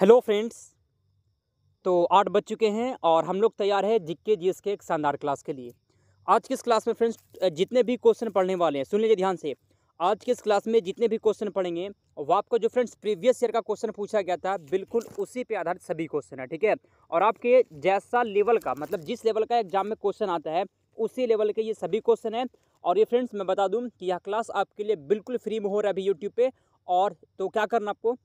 hello friends तो आठ बज चुके हैं और हम लोग तैयार हैं जिक्के जीएस के एक शानदार क्लास के लिए आज की इस क्लास में फ्रेंड्स जितने भी क्वेश्चन पढ़ने वाले हैं सुन लीजिए ध्यान से आज के इस क्लास में जितने भी क्वेश्चन पढ़ेंगे वो आपको जो फ्रेंड्स प्रीवियस ईयर का क्वेश्चन पूछा गया था बिल्कुल उसी पे आधारित सभी क्वेश्चन है ठीक है और आपके जैसा लेवल का मतलब जिस लेवल का एग्जाम में क्वेश्चन आता है उसी लेवल के ये सभी क्वेश्चन हैं और ये फ्रेंड्स मैं बता दूँ कि यह क्लास आपके लिए बिल्कुल फ्री में हो रहा है अभी यूट्यूब पर और तो क्या करना आपको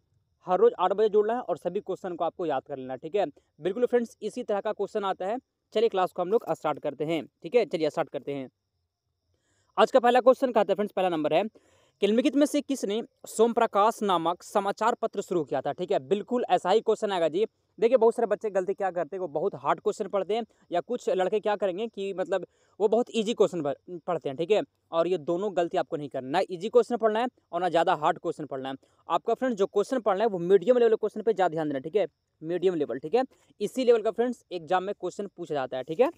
हर रोज़ आठ बजे जुड़ना है और सभी क्वेश्चन को आपको याद कर लेना ठीक है बिल्कुल फ्रेंड्स इसी तरह का क्वेश्चन आता है चलिए क्लास को हम लोग स्टार्ट करते हैं ठीक है चलिए स्टार्ट करते हैं आज का पहला क्वेश्चन कहता है फ्रेंड्स पहला नंबर है निम्नलिखित में से किसने सोम प्रकाश नामक समाचार पत्र शुरू किया था ठीक है बिल्कुल ऐसा ही क्वेश्चन आएगा जी देखिए बहुत सारे बच्चे गलती क्या करते हैं वो बहुत हार्ड क्वेश्चन पढ़ते हैं या कुछ लड़के क्या करेंगे कि मतलब वो बहुत ईजी क्वेश्चन पढ़ते हैं ठीक है और ये दोनों गलती आपको नहीं करना ना ईजी क्वेश्चन पढ़ना है और ना ज़्यादा हार्ड क्वेश्चन पढ़ना है आपका फ्रेंड जो क्वेश्चन पढ़ना है वो मीडियम लेवल क्वेश्चन पर ज़्यादा ध्यान देना ठीक है मीडियम लेवल ठीक है इसी लेवल का फ्रेंड्स एग्जाम में क्वेश्चन पूछा जाता है ठीक है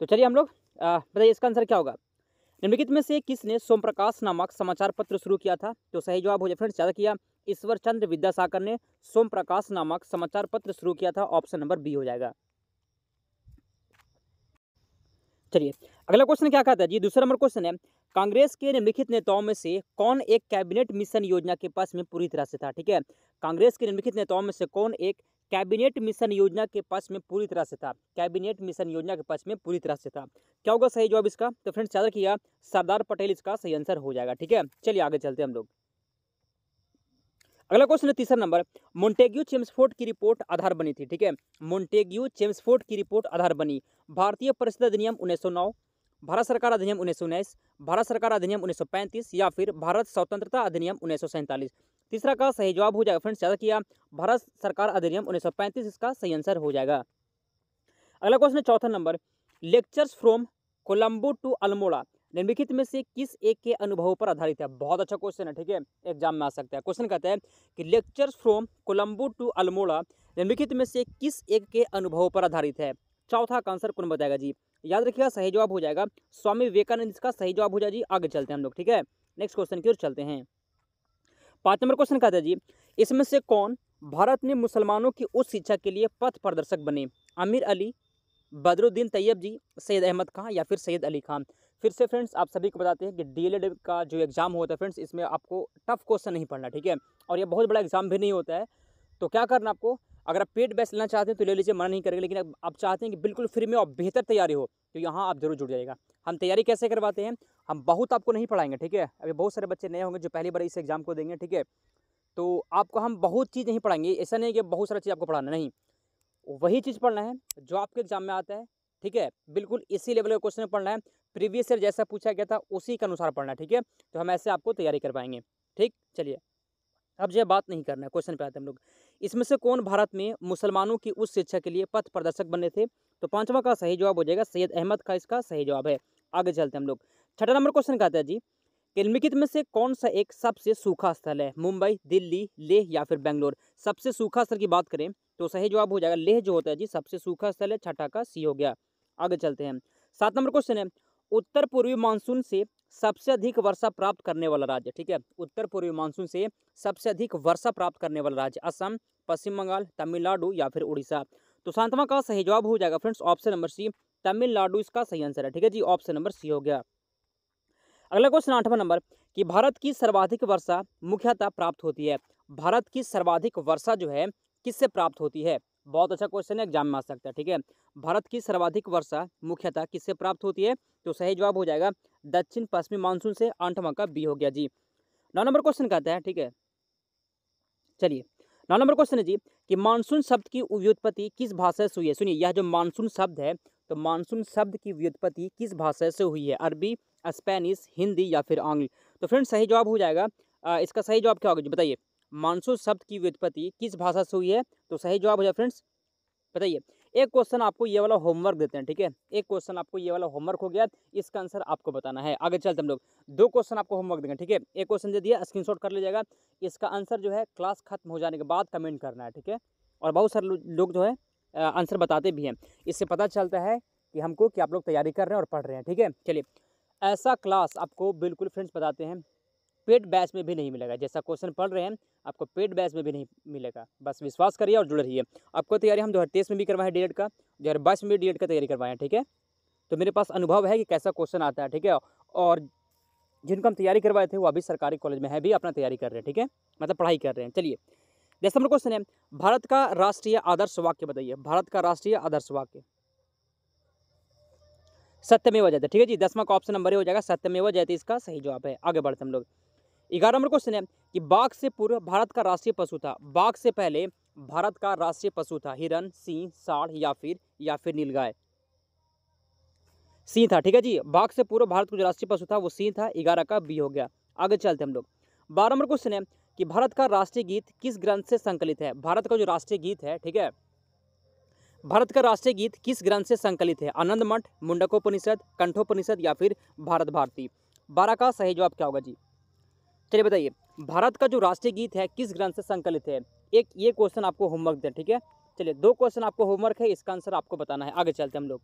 तो चलिए हम लोग बताइए इसका आंसर क्या होगा निम्नलिखित में से किसने सोमप्रकाश नामक समाचार पत्र शुरू किया था तो सही जवाब हो जाए फ्रेंड्स ज्यादा किया ईश्वर चंद्र विद्यासागर ने सोमप्रकाश नामक समाचार पत्र शुरू किया था ऑप्शन नंबर बी हो जाएगा चलिए अगला क्वेश्चन क्या कहता है जी दूसरा नंबर क्वेश्चन है कांग्रेस के निम्नलिखित नेताओं में से कौन एक कैबिनेट मिशन योजना के पास में पूरी तरह से था ठीक है कांग्रेस के निम्नलिखित नेताओं में से कौन एक कैबिनेट मिशन योजना के पक्ष में पूरी तरह से था कैबिनेट मिशन योजना के पक्ष में पूरी तरह से था क्या होगा सही जवाब इसका तो फ्रेंड्स याद रखिएगा सरदार पटेल इसका सही आंसर हो जाएगा ठीक है चलिए आगे चलते हम लोग अगला क्वेश्चन है तीसरा नंबर मोन्टेग्यू चेम्सफोर्ड की रिपोर्ट आधार बनी थी ठीक है मोन्टेग्यू चेम्सफोर्ड की रिपोर्ट आधार बनी भारतीय परिषद अधिनियम उन्नीस भारत सरकार अधिनियम उन्नीस भारत सरकार अधिनियम उन्नीस या फिर भारत स्वतंत्रता अधिनियम उन्नीस तीसरा का सही जवाब हो जाएगा फ्रेंड्स याद किया भारत सरकार अधिनियम उन्नीस इसका सही आंसर हो जाएगा अगला क्वेश्चन है चौथा नंबर lectures from Colombo to Almora निम्नलिखित में से किस एक के अनुभव पर आधारित है बहुत अच्छा क्वेश्चन है ठीक है एग्जाम में आ सकता है क्वेश्चन कहता है कि lectures from Colombo to Almora निम्नलिखित में से किस एक के अनुभव पर आधारित है चौथा का आंसर कौन बताएगा जी याद रखिएगा सही जवाब हो जाएगा स्वामी विवेकानंद इसका सही जवाब हो जाएगा जी आगे चलते हैं हम लोग ठीक है नेक्स्ट क्वेश्चन की ओर चलते हैं पाँच नंबर क्वेश्चन कहता जी इसमें से कौन भारत में मुसलमानों की उच्च शिक्षा के लिए पथ प्रदर्शक बने आमिर अली बदरुद्दीन तैयब जी सैयद अहमद खां या फिर सैयद अली खान फिर से फ्रेंड्स आप सभी को बताते हैं कि डी का जो एग्ज़ाम होता है फ्रेंड्स इसमें आपको टफ क्वेश्चन नहीं पढ़ना ठीक है और ये बहुत बड़ा एग्ज़ाम भी नहीं होता है तो क्या करना आपको अगर आप पेड बैच लेना चाहते हैं तो ले लीजिए मना नहीं करेंगे लेकिन आप चाहते हैं कि बिल्कुल फ्री में और बेहतर तैयारी हो तो यहाँ आप जरूर जुड़ जाएगा हम तैयारी कैसे करवाते हैं हम बहुत आपको नहीं पढ़ाएंगे ठीक है अभी बहुत सारे बच्चे नए होंगे जो पहली बार इस एग्ज़ाम को देंगे ठीक है तो आपको हम बहुत चीज़ नहीं पढ़ाएंगे ऐसा नहीं कि बहुत सारा चीज़ आपको पढ़ाना नहीं वही चीज़ पढ़ना है जो आपके एग्ज़ाम में आता है ठीक है बिल्कुल इसी लेवल का क्वेश्चन पढ़ना है प्रीवियस ईयर जैसा पूछा गया था उसी के अनुसार पढ़ना है ठीक है तो हम ऐसे आपको तैयारी करवाएंगे ठीक चलिए अब जो बात नहीं करना है क्वेश्चन पे आते हैं हम लोग इसमें से कौन भारत में मुसलमानों की उच्च शिक्षा के लिए पथ प्रदर्शक बने थे तो पांचवा का सही जवाब हो जाएगा सैयद अहमद का इसका सही जवाब है आगे चलते हम लोग छठा नंबर क्वेश्चन कहते हैं जी कि निम्नलिखित में से कौन सा एक सबसे सूखा स्थल है मुंबई दिल्ली लेह या फिर बेंगलोर सबसे सूखा स्थल की बात करें तो सही जवाब हो जाएगा लेह जो होता है जी सबसे सूखा स्थल है छठा का सी हो गया आगे चलते हैं सात नंबर क्वेश्चन है उत्तर पूर्वी मानसून से सबसे अधिक वर्षा प्राप्त करने वाला राज्य ठीक है उत्तर पूर्वी मानसून से सबसे अधिक वर्षा प्राप्त करने वाला राज्य असम पश्चिम बंगाल तमिलनाडु या फिर उड़ीसा तो सांतवा का सही जवाब हो जाएगा friends option number C Tamil Nadu इसका सही आंसर है ठीक है जी ऑप्शन नंबर सी हो गया अगला क्वेश्चन आठवां नंबर कि भारत की सर्वाधिक वर्षा मुख्यतः प्राप्त होती है भारत की सर्वाधिक वर्षा जो है किससे प्राप्त होती है बहुत अच्छा क्वेश्चन है एग्जाम में आ सकता है ठीक है भारत की सर्वाधिक वर्षा मुख्यतः किससे प्राप्त होती है तो सही जवाब हो जाएगा दक्षिण पश्चिमी मानसून से आठवां का बी हो गया जी नौ नंबर क्वेश्चन कहता है ठीक है चलिए नौ नंबर क्वेश्चन है जी कि मानसून शब्द की व्युत्पत्ति किस भाषा से हुई है सुनिए यह जो मानसून शब्द है तो मानसून शब्द की व्युत्पत्ति किस भाषा से हुई है अरबी स्पेनिश हिंदी या फिर आंग्ल तो फ्रेंड सही जवाब हो जाएगा इसका सही जवाब क्या होगा जी बताइए मानसू शब्द की व्युत्पत्ति किस भाषा से हुई है तो सही जवाब हो जाए फ्रेंड्स बताइए एक क्वेश्चन आपको ये वाला होमवर्क देते हैं ठीक है एक क्वेश्चन आपको ये वाला होमवर्क हो गया इसका आंसर आपको बताना है आगे चलते हम लोग दो क्वेश्चन आपको होमवर्क देंगे ठीक है एक क्वेश्चन दे दिया स्क्रीनशॉट कर लीजिएगा इसका आंसर जो है क्लास खत्म हो जाने के बाद कमेंट करना है ठीक है और बहुत सारे लोग जो है आंसर बताते भी हैं इससे पता चलता है कि हमको कि आप लोग तैयारी कर रहे हैं और पढ़ रहे हैं ठीक है चलिए ऐसा क्लास आपको बिल्कुल फ्रेंड्स बताते हैं पेड बैच में भी नहीं मिलेगा जैसा क्वेश्चन पढ़ रहे हैं आपको पेड बैच में भी नहीं मिलेगा बस विश्वास करिए और जुड़े रहिए आपको तैयारी हम दो में भी करवाएं डी का दो में भी डी का तैयारी करवाएं ठीक है तो मेरे पास अनुभव है कि कैसा क्वेश्चन आता है ठीक है और जिनको हम तैयारी करवाए थे वो अभी सरकारी कॉलेज में है भी अपना तैयारी कर रहे हैं ठीक है मतलब पढ़ाई कर रहे हैं चलिए जैसा मेरा क्वेश्चन है भारत का राष्ट्रीय आदर्श वाक्य बताइए भारत का राष्ट्रीय आदर्श वाक्य सत्यमेव जयते ठीक है जी दसवां का ऑप्शन नंबर हो जाएगा सत्यमेव जयते इसका सही जवाब है आगे बढ़ते हम लोग ग्यारह नंबर क्वेश्चन है कि बाघ से पूर्व भारत का राष्ट्रीय पशु था बाघ से पहले भारत का राष्ट्रीय पशु था हिरन सिंह साढ़ या फिर या फिर नीलगाय सिंह था ठीक है जी बाघ से पूर्व भारत का जो राष्ट्रीय पशु था वो सिंह था ग्यारह का बी हो गया आगे चलते हम लोग बारह नंबर क्वेश्चन है कि भारत का राष्ट्रीय गीत किस ग्रंथ से संकलित है भारत का जो राष्ट्रीय गीत है ठीक है भारत का राष्ट्रीय गीत किस ग्रंथ से संकलित है आनंद मठ मुंडकोपनिषद कंठोपनिषद या फिर भारत भारती बारह का सही जवाब क्या होगा जी चलिए तो बताइए भारत का जो राष्ट्रीय गीत है किस ग्रंथ से संकलित है एक ये क्वेश्चन आपको होमवर्क दें ठीक है चलिए दो क्वेश्चन आपको होमवर्क है इसका आंसर आपको बताना है आगे चलते हम लोग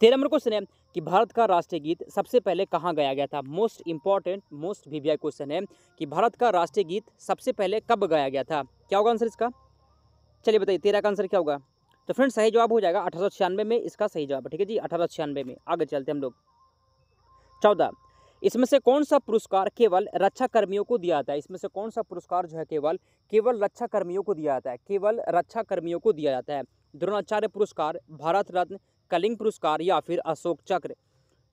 तेरह नंबर क्वेश्चन है कि भारत का राष्ट्रीय गीत सबसे पहले कहाँ गाया गया था मोस्ट इंपॉर्टेंट मोस्ट वी क्वेश्चन है कि भारत का राष्ट्रीय गीत सबसे पहले कब गाया गया था क्या होगा आंसर इसका चलिए बताइए तेरह का आंसर क्या होगा तो फ्रेंड सही जवाब हो जाएगा अठारह में इसका सही जवाब ठीक है जी अठारह में आगे चलते हम लोग चौदह इसमें से कौन सा पुरस्कार केवल रक्षा कर्मियों को दिया जाता है इसमें से कौन सा पुरस्कार जो है केवल केवल रक्षा कर्मियों को दिया जाता है केवल रक्षा कर्मियों को दिया जाता है द्रोणाचार्य पुरस्कार भारत रत्न कलिंग पुरस्कार या फिर अशोक चक्र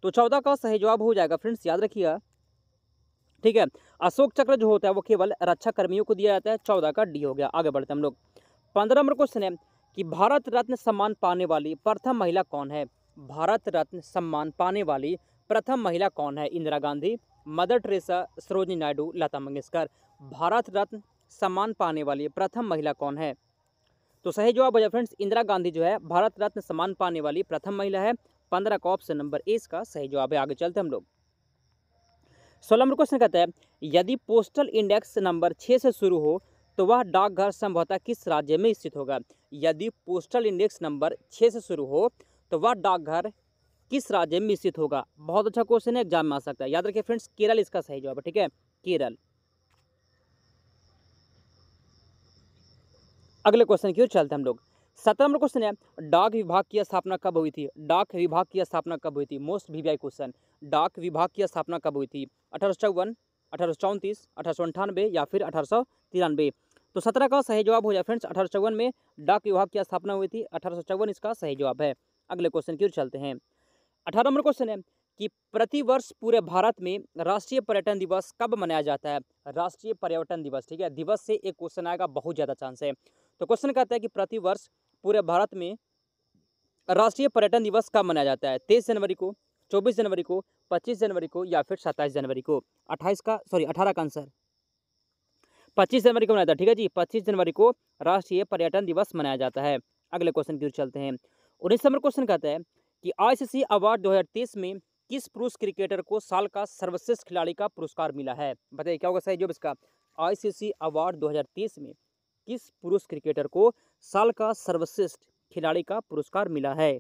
तो चौदह का सही जवाब हो जाएगा फ्रेंड्स याद रखिएगा ठीक है अशोक चक्र जो होता है वो केवल रक्षा कर्मियों को दिया जाता है चौदह का डी हो गया आगे बढ़ते हम लोग पंद्रह नंबर क्वेश्चन है कि भारत रत्न सम्मान पाने वाली प्रथम महिला कौन है भारत रत्न सम्मान पाने वाली प्रथम महिला कौन है इंदिरा गांधी मदर ट्रेसा सरोजनी नायडू लता मंगेशकर भारत रत्न सम्मान पाने वाली प्रथम महिला कौन है तो सही जवाब हो फ्रेंड्स इंदिरा गांधी जो है भारत रत्न सम्मान पाने वाली प्रथम महिला है पंद्रह का ऑप्शन नंबर ए इसका सही जवाब है आगे चलते हम लोग सोलह नंबर क्वेश्चन कहता है यदि पोस्टल इंडेक्स नंबर छः से शुरू हो तो वह डाकघर संभवतः किस राज्य में स्थित होगा यदि पोस्टल इंडेक्स नंबर छः से शुरू हो तो वह डाकघर किस राज्य में स्थित होगा बहुत अच्छा क्वेश्चन है एग्जाम में आ सकता है याद रखिए फ्रेंड्स केरल इसका सही जवाब है ठीक है केरल अगले क्वेश्चन की ओर चलते हैं हम लोग सत्रह नंबर क्वेश्चन है डाक विभाग की स्थापना कब हुई थी डाक विभाग की स्थापना कब हुई थी मोस्ट वीवीआई क्वेश्चन डाक विभाग की स्थापना कब हुई थी अठारह सौ चौवन अठारह सौ चौंतीस अठारह सौ अंठानवे या फिर अठारह सौ तिरानवे तो सत्रह का सही जवाब हो जाए फ्रेंड्स अठारह में डाक विभाग की स्थापना हुई थी अठारह इसका सही जवाब है अगले क्वेश्चन की ओर चलते हैं अठारह नंबर क्वेश्चन है कि प्रतिवर्ष पूरे भारत में राष्ट्रीय पर्यटन दिवस कब मनाया जाता है राष्ट्रीय पर्यटन दिवस ठीक है दिवस से एक क्वेश्चन आएगा बहुत ज़्यादा चांस है तो क्वेश्चन कहता है कि प्रतिवर्ष पूरे भारत में राष्ट्रीय पर्यटन दिवस कब मनाया जाता है तेईस जनवरी को चौबीस जनवरी को पच्चीस जनवरी को या फिर सत्ताईस जनवरी को अट्ठाईस का सॉरी अठारह का आंसर पच्चीस जनवरी को मनाया है ठीक है जी पच्चीस जनवरी को राष्ट्रीय पर्यटन दिवस मनाया जाता है अगले क्वेश्चन की ओर चलते हैं उन्नीस नंबर क्वेश्चन कहता है कि आईसीसी अवार्ड 2023 में किस पुरुष क्रिकेटर को साल का सर्वश्रेष्ठ खिलाड़ी का पुरस्कार मिला है बताइए क्या होगा सही जो इसका आईसीसी अवार्ड 2023 में किस पुरुष क्रिकेटर को साल का सर्वश्रेष्ठ खिलाड़ी का पुरस्कार मिला है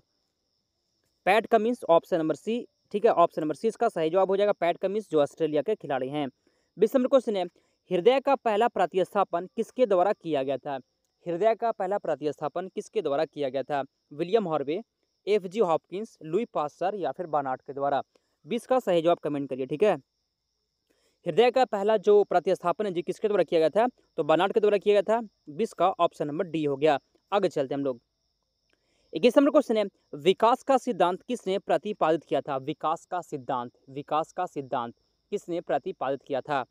Pat Cummins option number C ठीक है ऑप्शन नंबर सी इसका सही जवाब हो जाएगा पैट कमिंस जो ऑस्ट्रेलिया के खिलाड़ी हैं बीस नंबर क्वेश्चन है हृदय का पहला प्रतिस्थापन किसके द्वारा किया गया था हृदय का पहला प्रतिस्थापन किसके द्वारा किया गया था William Harvey F G Hopkins Louis Pasteur या फिर बानाट के द्वारा बीस का सही जवाब कमेंट करिए ठीक है हृदय का पहला जो प्रतिस्थापन है जी किसके द्वारा किया गया था तो बानाट के द्वारा किया गया था बीस का ऑप्शन नंबर डी हो गया आगे चलते हम लोग इक्कीस नंबर क्वेश्चन है विकास का सिद्धांत किसने प्रतिपादित किया था विकास का सिद्धांत विकास का सिद्धांत किसने प्रतिपादित किया था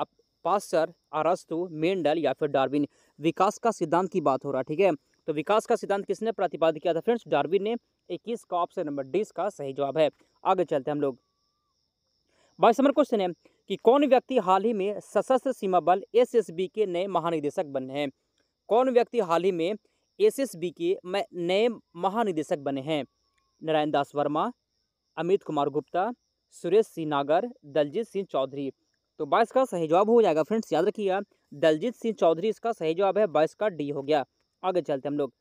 अब पास्टर अरस्तु मेंडल या फिर डार्विन विकास का सिद्धांत की बात हो रहा है ठीक है तो विकास का सिद्धांत किसने प्रतिपादित किया था फ्रेंड्स डार्विन ने इक्कीस का ऑप्शन नंबर डी इसका सही जवाब है आगे चलते हम लोग बाईस नंबर क्वेश्चन है कि कौन व्यक्ति हाल ही में सशस्त्र सीमा बल एस के नए महानिदेशक बने हैं कौन व्यक्ति हाल ही में बी के नए महानिदेशक बने हैं नारायण दास वर्मा अमित कुमार गुप्ता सुरेश सिंह नागर दलजीत सिंह चौधरी तो बाईस का सही जवाब हो जाएगा फ्रेंड्स याद रखिएगा दलजीत सिंह चौधरी इसका सही जवाब है बाईस का डी हो गया आगे चलते हम लोग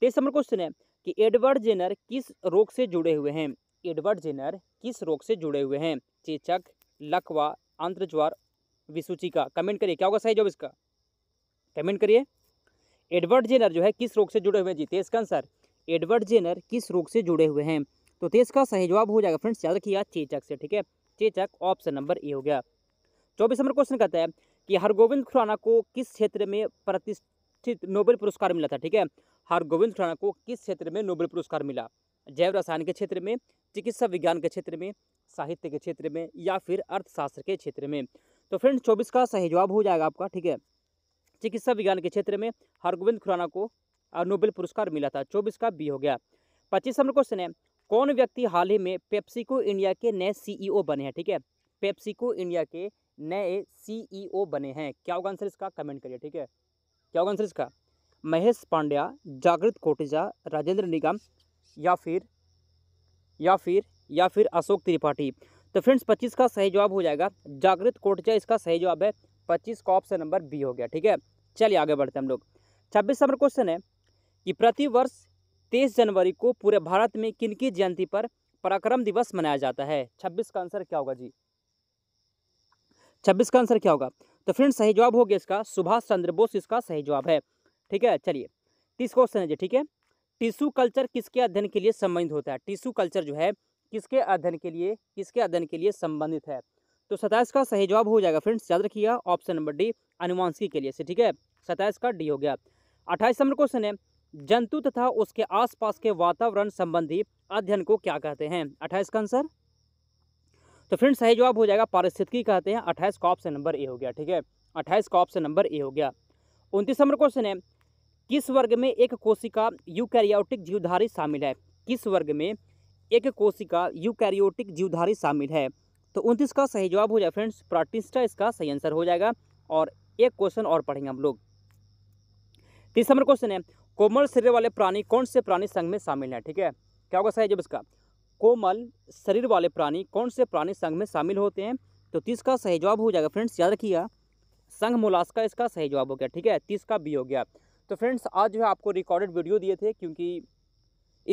तेईस नंबर क्वेश्चन है कि एडवर्ड जेनर किस रोग से जुड़े हुए हैं एडवर्ड जेनर किस रोग से जुड़े हुए हैं चेचक लकवा आंत्रज्वार विसूचिका कमेंट करिए क्या होगा सही जवाब इसका कमेंट करिए एडवर्ड जेनर जो है किस रोग से जुड़े हुए हैं जी तेज का आंसर एडवर्ड जेनर किस रोग से जुड़े हुए हैं तो तेज का सही जवाब हो जाएगा फ्रेंड्स याद रखिएगा चेचक से ठीक है चेचक ऑप्शन नंबर ए हो गया चौबीस नंबर क्वेश्चन कहता है कि हरगोविंद खुराना को किस क्षेत्र में प्रतिष्ठित स्थित नोबेल पुरस्कार मिला था ठीक है हरगोविंद खुराना को किस क्षेत्र में नोबेल पुरस्कार मिला जैव रसायन के क्षेत्र में चिकित्सा विज्ञान के क्षेत्र में साहित्य के क्षेत्र में या फिर अर्थशास्त्र के क्षेत्र में तो फ्रेंड्स चौबीस का सही जवाब हो जाएगा आपका ठीक है चिकित्सा विज्ञान के क्षेत्र में हरगोविंद खुराना को नोबेल पुरस्कार मिला था चौबीस का बी हो गया पच्चीस नंबर क्वेश्चन है कौन व्यक्ति हाल ही में पेप्सिको इंडिया के नए सीईओ e बने हैं ठीक है पेप्सिको इंडिया के नए सीईओ e बने हैं क्या होगा आंसर इसका कमेंट करिए ठीक है क्या होगा आंसर इसका महेश पांड्या जागृत कोटेजा राजेंद्र निगम या फिर या फिर या फिर अशोक त्रिपाठी तो फ्रेंड्स पच्चीस का सही जवाब हो जाएगा जागृत कोटेजा इसका सही जवाब है पच्चीस का ऑप्शन नंबर बी हो गया ठीक है चलिए आगे बढ़ते हैं हम लोग छब्बीस नंबर क्वेश्चन है कि प्रतिवर्ष तेईस जनवरी को पूरे भारत में किन की जयंती पर पराक्रम दिवस मनाया जाता है छब्बीस का आंसर क्या होगा जी छब्बीस का आंसर क्या होगा तो फ्रेंड सही जवाब हो गया इसका सुभाष चंद्र बोस इसका सही जवाब है ठीक है चलिए तीस क्वेश्चन है जी ठीक है टिश्यू कल्चर किसके अध्ययन के लिए संबंधित होता है टिशू कल्चर जो है किसके अध्ययन के लिए किसके अध्ययन के लिए संबंधित है तो सताइस का सही जवाब हो जाएगा फ्रेंड्स याद रखिएगा ऑप्शन नंबर डी अनुवांशिकी के लिए से ठीक है सताइस का डी हो गया अट्ठाईस नंबर क्वेश्चन है जंतु तथा उसके आसपास के वातावरण संबंधी अध्ययन को क्या कहते हैं अट्ठाईस का आंसर तो फ्रेंड सही जवाब हो जाएगा पारिस्थितिकी कहते हैं अट्ठाईस का ऑप्शन नंबर ए हो गया ठीक है अट्ठाईस का ऑप्शन नंबर ए हो गया उनतीस नंबर क्वेश्चन है किस वर्ग में एक कोशिका यूकैरियोटिक जीवधारी शामिल है किस वर्ग में एक कोशिका यूकैरियोटिक जीवधारी शामिल है तो उनतीस का सही जवाब हो जाएगा फ्रेंड्स प्राटिस्टा इसका सही आंसर हो जाएगा और एक क्वेश्चन और पढ़ेंगे हम लोग तीस नंबर क्वेश्चन है कोमल शरीर वाले प्राणी कौन से प्राणी संघ में शामिल है ठीक है क्या होगा सही जवाब इसका कोमल शरीर वाले प्राणी कौन से प्राणी संघ में शामिल होते हैं तो तीस का सही जवाब हो जाएगा फ्रेंड्स याद रखिएगा संघ मुलास्का इसका सही जवाब हो गया ठीक है तीस का बी हो गया तो फ्रेंड्स आज जो है आपको रिकॉर्डेड वीडियो दिए थे क्योंकि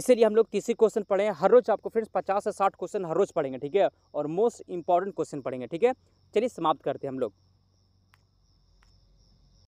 इसीलिए हम लोग तीसरी क्वेश्चन पढ़े हैं हर रोज़ आपको फ्रेंड्स पचास से साठ क्वेश्चन हर रोज़ पढ़ेंगे ठीक है और मोस्ट इंपॉर्टेंट क्वेश्चन पढ़ेंगे ठीक है चलिए समाप्त करते हैं हम लोग